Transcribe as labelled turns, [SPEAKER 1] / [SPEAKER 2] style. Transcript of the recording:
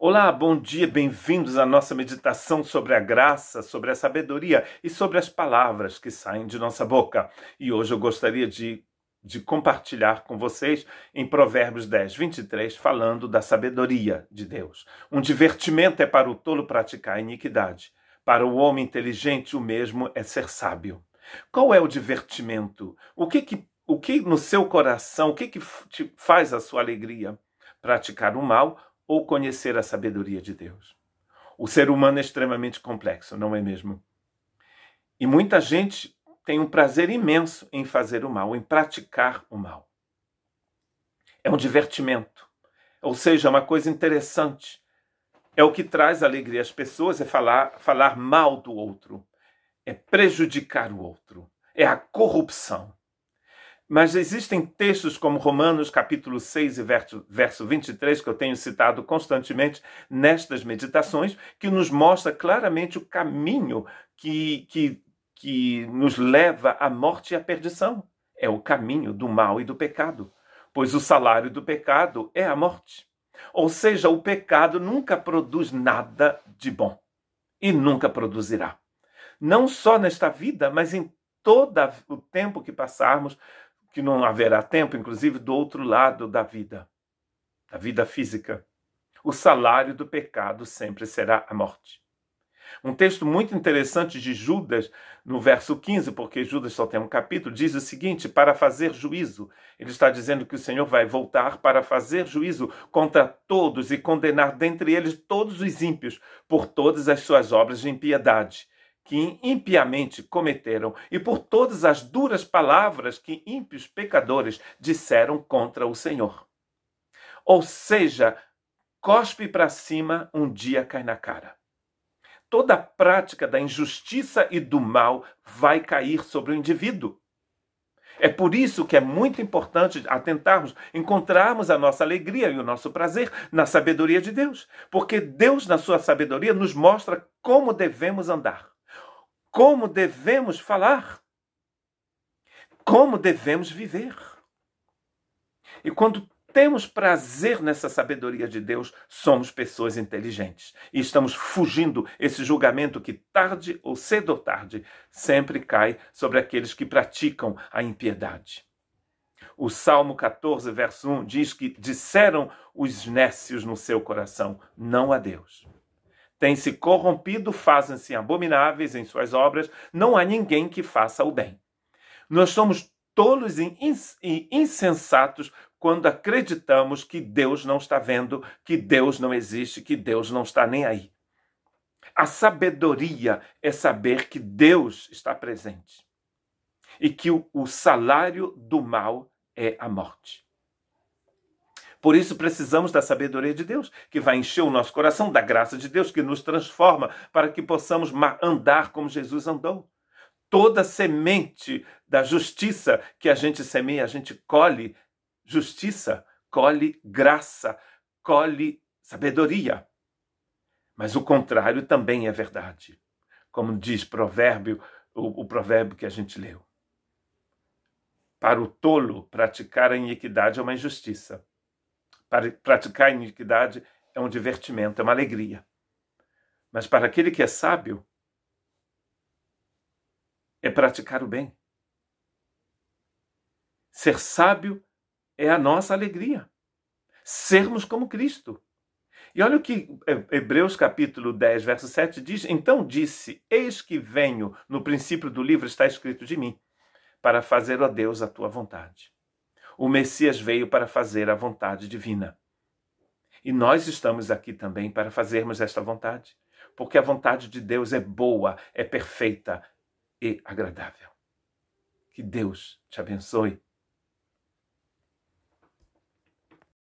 [SPEAKER 1] Olá, bom dia, bem-vindos à nossa meditação sobre a graça, sobre a sabedoria e sobre as palavras que saem de nossa boca. E hoje eu gostaria de, de compartilhar com vocês em Provérbios 10, 23, falando da sabedoria de Deus. Um divertimento é para o tolo praticar a iniquidade, para o homem inteligente, o mesmo é ser sábio. Qual é o divertimento? O que, que, o que no seu coração, o que, que te faz a sua alegria? Praticar o mal ou conhecer a sabedoria de Deus. O ser humano é extremamente complexo, não é mesmo? E muita gente tem um prazer imenso em fazer o mal, em praticar o mal. É um divertimento, ou seja, é uma coisa interessante. É o que traz alegria às pessoas, é falar, falar mal do outro, é prejudicar o outro, é a corrupção. Mas existem textos como Romanos capítulo 6 e verso, verso 23, que eu tenho citado constantemente nestas meditações, que nos mostra claramente o caminho que, que, que nos leva à morte e à perdição. É o caminho do mal e do pecado, pois o salário do pecado é a morte. Ou seja, o pecado nunca produz nada de bom e nunca produzirá. Não só nesta vida, mas em todo o tempo que passarmos que não haverá tempo, inclusive do outro lado da vida, da vida física. O salário do pecado sempre será a morte. Um texto muito interessante de Judas, no verso 15, porque Judas só tem um capítulo, diz o seguinte: para fazer juízo. Ele está dizendo que o Senhor vai voltar para fazer juízo contra todos e condenar dentre eles todos os ímpios por todas as suas obras de impiedade que impiamente cometeram e por todas as duras palavras que ímpios pecadores disseram contra o Senhor. Ou seja, cospe para cima, um dia cai na cara. Toda a prática da injustiça e do mal vai cair sobre o indivíduo. É por isso que é muito importante atentarmos, encontrarmos a nossa alegria e o nosso prazer na sabedoria de Deus, porque Deus, na sua sabedoria, nos mostra como devemos andar como devemos falar, como devemos viver. E quando temos prazer nessa sabedoria de Deus, somos pessoas inteligentes e estamos fugindo esse julgamento que tarde ou cedo ou tarde sempre cai sobre aqueles que praticam a impiedade. O Salmo 14, verso 1 diz que disseram os nécios no seu coração: não a Deus têm se corrompido, fazem-se abomináveis em suas obras, não há ninguém que faça o bem. Nós somos tolos e insensatos quando acreditamos que Deus não está vendo, que Deus não existe, que Deus não está nem aí. A sabedoria é saber que Deus está presente e que o salário do mal é a morte. Por isso precisamos da sabedoria de Deus, que vai encher o nosso coração da graça de Deus, que nos transforma para que possamos andar como Jesus andou. Toda semente da justiça que a gente semeia, a gente colhe justiça, colhe graça, colhe sabedoria. Mas o contrário também é verdade. Como diz provérbio, o, o provérbio que a gente leu. Para o tolo, praticar a iniquidade é uma injustiça, para praticar iniquidade é um divertimento, é uma alegria. Mas para aquele que é sábio, é praticar o bem. Ser sábio é a nossa alegria. Sermos como Cristo. E olha o que Hebreus capítulo 10, verso 7 diz. Então disse: Eis que venho, no princípio do livro está escrito de mim, para fazer a Deus a tua vontade. O Messias veio para fazer a vontade divina. E nós estamos aqui também para fazermos esta vontade, porque a vontade de Deus é boa, é perfeita e agradável. Que Deus te abençoe